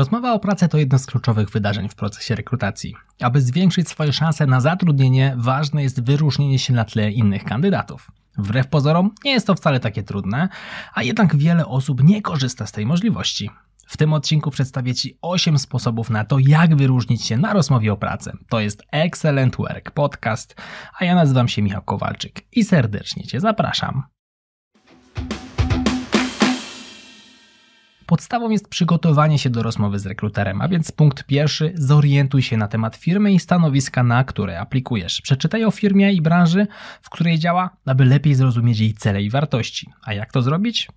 Rozmowa o pracę to jedno z kluczowych wydarzeń w procesie rekrutacji. Aby zwiększyć swoje szanse na zatrudnienie, ważne jest wyróżnienie się na tle innych kandydatów. Wbrew pozorom nie jest to wcale takie trudne, a jednak wiele osób nie korzysta z tej możliwości. W tym odcinku przedstawię Ci 8 sposobów na to, jak wyróżnić się na rozmowie o pracę. To jest Excellent Work Podcast, a ja nazywam się Michał Kowalczyk i serdecznie Cię zapraszam. Podstawą jest przygotowanie się do rozmowy z rekruterem, a więc punkt pierwszy, zorientuj się na temat firmy i stanowiska, na które aplikujesz. Przeczytaj o firmie i branży, w której działa, aby lepiej zrozumieć jej cele i wartości. A jak to zrobić?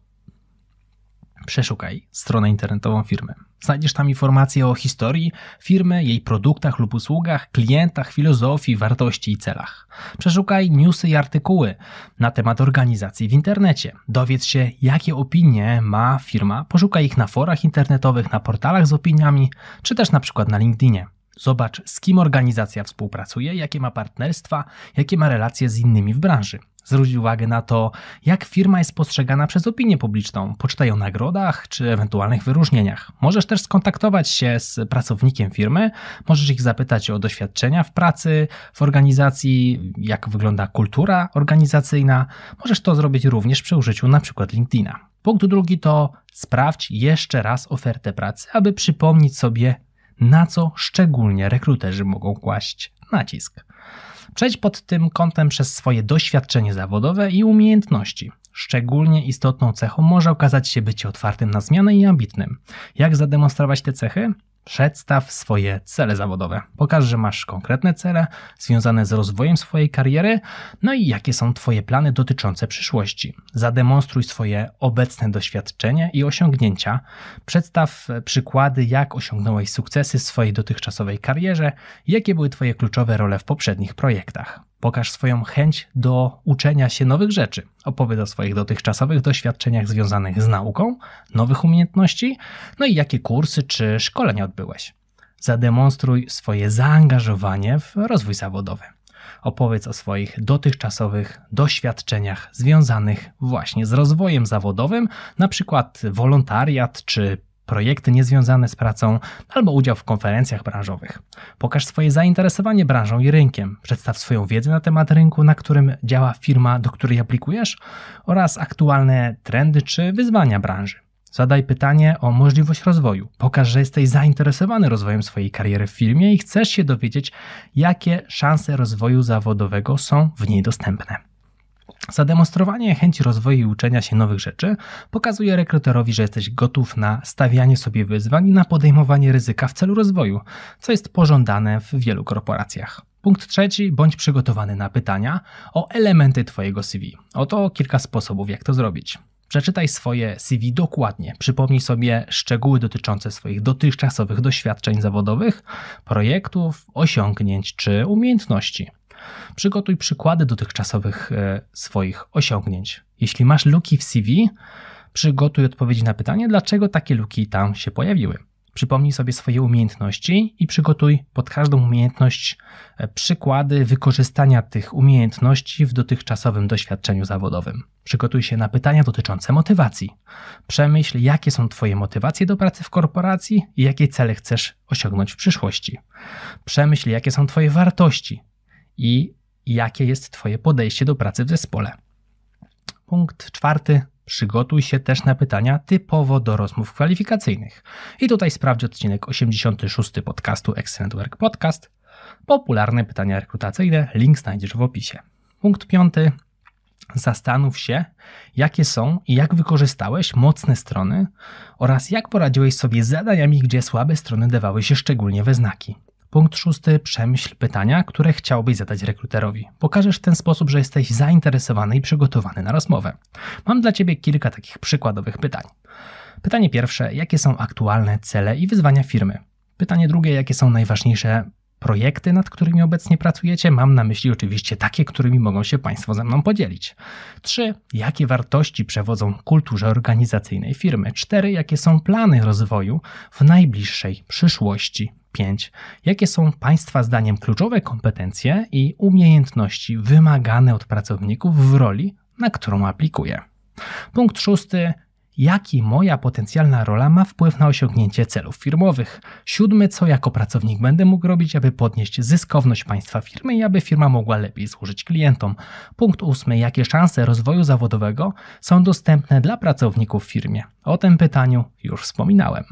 Przeszukaj stronę internetową firmy. Znajdziesz tam informacje o historii firmy, jej produktach lub usługach, klientach, filozofii, wartości i celach. Przeszukaj newsy i artykuły na temat organizacji w internecie. Dowiedz się, jakie opinie ma firma, poszukaj ich na forach internetowych, na portalach z opiniami, czy też na przykład na LinkedInie. Zobacz, z kim organizacja współpracuje, jakie ma partnerstwa, jakie ma relacje z innymi w branży. Zwróć uwagę na to, jak firma jest postrzegana przez opinię publiczną. Poczytaj o nagrodach czy ewentualnych wyróżnieniach. Możesz też skontaktować się z pracownikiem firmy, możesz ich zapytać o doświadczenia w pracy, w organizacji, jak wygląda kultura organizacyjna. Możesz to zrobić również przy użyciu np. LinkedIna. Punkt drugi to sprawdź jeszcze raz ofertę pracy, aby przypomnieć sobie, na co szczególnie rekruterzy mogą kłaść nacisk. Przejdź pod tym kątem przez swoje doświadczenie zawodowe i umiejętności. Szczególnie istotną cechą może okazać się bycie otwartym na zmiany i ambitnym. Jak zademonstrować te cechy? Przedstaw swoje cele zawodowe. Pokaż, że masz konkretne cele związane z rozwojem swojej kariery, no i jakie są Twoje plany dotyczące przyszłości. Zademonstruj swoje obecne doświadczenie i osiągnięcia. Przedstaw przykłady, jak osiągnąłeś sukcesy w swojej dotychczasowej karierze, jakie były Twoje kluczowe role w poprzednich projektach. Pokaż swoją chęć do uczenia się nowych rzeczy. Opowiedz o swoich dotychczasowych doświadczeniach związanych z nauką, nowych umiejętności, no i jakie kursy czy szkolenia odbyłeś. Zademonstruj swoje zaangażowanie w rozwój zawodowy. Opowiedz o swoich dotychczasowych doświadczeniach związanych właśnie z rozwojem zawodowym, na przykład wolontariat czy projekty niezwiązane z pracą albo udział w konferencjach branżowych. Pokaż swoje zainteresowanie branżą i rynkiem, przedstaw swoją wiedzę na temat rynku, na którym działa firma, do której aplikujesz oraz aktualne trendy czy wyzwania branży. Zadaj pytanie o możliwość rozwoju. Pokaż, że jesteś zainteresowany rozwojem swojej kariery w firmie i chcesz się dowiedzieć, jakie szanse rozwoju zawodowego są w niej dostępne. Zademonstrowanie chęci rozwoju i uczenia się nowych rzeczy pokazuje rekruterowi, że jesteś gotów na stawianie sobie wyzwań i na podejmowanie ryzyka w celu rozwoju, co jest pożądane w wielu korporacjach. Punkt trzeci, bądź przygotowany na pytania o elementy Twojego CV. Oto kilka sposobów, jak to zrobić. Przeczytaj swoje CV dokładnie, przypomnij sobie szczegóły dotyczące swoich dotychczasowych doświadczeń zawodowych, projektów, osiągnięć czy umiejętności. Przygotuj przykłady dotychczasowych e, swoich osiągnięć. Jeśli masz luki w CV, przygotuj odpowiedzi na pytanie, dlaczego takie luki tam się pojawiły. Przypomnij sobie swoje umiejętności i przygotuj pod każdą umiejętność e, przykłady wykorzystania tych umiejętności w dotychczasowym doświadczeniu zawodowym. Przygotuj się na pytania dotyczące motywacji. Przemyśl, jakie są Twoje motywacje do pracy w korporacji i jakie cele chcesz osiągnąć w przyszłości. Przemyśl, jakie są Twoje wartości i jakie jest Twoje podejście do pracy w zespole. Punkt czwarty. Przygotuj się też na pytania typowo do rozmów kwalifikacyjnych. I tutaj sprawdź odcinek 86 podcastu Excellent Work Podcast. Popularne pytania rekrutacyjne, link znajdziesz w opisie. Punkt piąty. Zastanów się, jakie są i jak wykorzystałeś mocne strony oraz jak poradziłeś sobie z zadaniami, gdzie słabe strony dawały się szczególnie we znaki. Punkt szósty, przemyśl pytania, które chciałbyś zadać rekruterowi. Pokażesz w ten sposób, że jesteś zainteresowany i przygotowany na rozmowę. Mam dla Ciebie kilka takich przykładowych pytań. Pytanie pierwsze, jakie są aktualne cele i wyzwania firmy? Pytanie drugie, jakie są najważniejsze projekty, nad którymi obecnie pracujecie. Mam na myśli oczywiście takie, którymi mogą się Państwo ze mną podzielić. 3. Jakie wartości przewodzą kulturze organizacyjnej firmy? 4. Jakie są plany rozwoju w najbliższej przyszłości? 5. Jakie są Państwa zdaniem kluczowe kompetencje i umiejętności wymagane od pracowników w roli, na którą aplikuje? Punkt szósty jaki moja potencjalna rola ma wpływ na osiągnięcie celów firmowych. Siódmy, co jako pracownik będę mógł robić, aby podnieść zyskowność państwa firmy i aby firma mogła lepiej służyć klientom. Punkt ósmy, jakie szanse rozwoju zawodowego są dostępne dla pracowników w firmie. O tym pytaniu już wspominałem.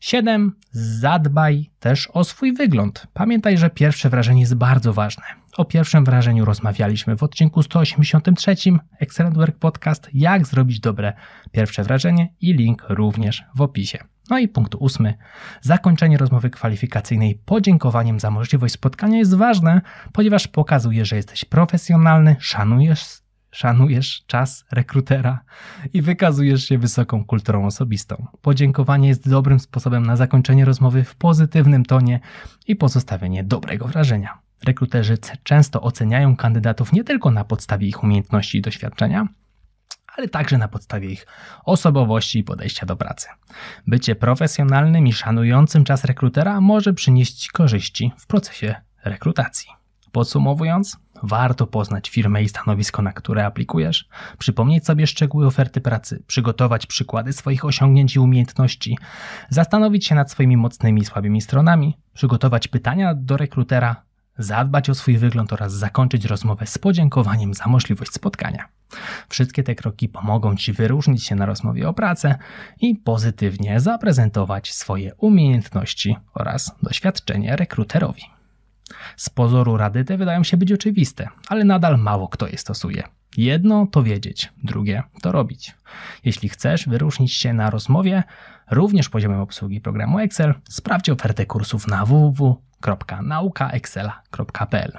7. Zadbaj też o swój wygląd. Pamiętaj, że pierwsze wrażenie jest bardzo ważne. O pierwszym wrażeniu rozmawialiśmy w odcinku 183 Excellent Work Podcast Jak zrobić dobre pierwsze wrażenie i link również w opisie. No i punkt ósmy. Zakończenie rozmowy kwalifikacyjnej podziękowaniem za możliwość spotkania jest ważne, ponieważ pokazuje, że jesteś profesjonalny, szanujesz szanujesz czas rekrutera i wykazujesz się wysoką kulturą osobistą. Podziękowanie jest dobrym sposobem na zakończenie rozmowy w pozytywnym tonie i pozostawienie dobrego wrażenia. Rekruterzy często oceniają kandydatów nie tylko na podstawie ich umiejętności i doświadczenia, ale także na podstawie ich osobowości i podejścia do pracy. Bycie profesjonalnym i szanującym czas rekrutera może przynieść korzyści w procesie rekrutacji. Podsumowując, warto poznać firmę i stanowisko, na które aplikujesz, przypomnieć sobie szczegóły oferty pracy, przygotować przykłady swoich osiągnięć i umiejętności, zastanowić się nad swoimi mocnymi i słabymi stronami, przygotować pytania do rekrutera, zadbać o swój wygląd oraz zakończyć rozmowę z podziękowaniem za możliwość spotkania. Wszystkie te kroki pomogą Ci wyróżnić się na rozmowie o pracę i pozytywnie zaprezentować swoje umiejętności oraz doświadczenie rekruterowi. Z pozoru rady te wydają się być oczywiste, ale nadal mało kto je stosuje. Jedno to wiedzieć, drugie to robić. Jeśli chcesz wyróżnić się na rozmowie, również poziomem obsługi programu Excel, sprawdź ofertę kursów na www.naukaexcela.pl.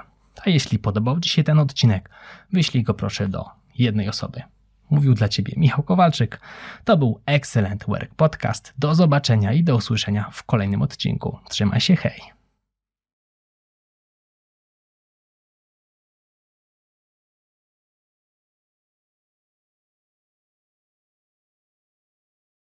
A jeśli podobał Ci się ten odcinek, wyślij go proszę do jednej osoby. Mówił dla Ciebie Michał Kowalczyk. To był Excellent Work Podcast. Do zobaczenia i do usłyszenia w kolejnym odcinku. Trzymaj się, hej!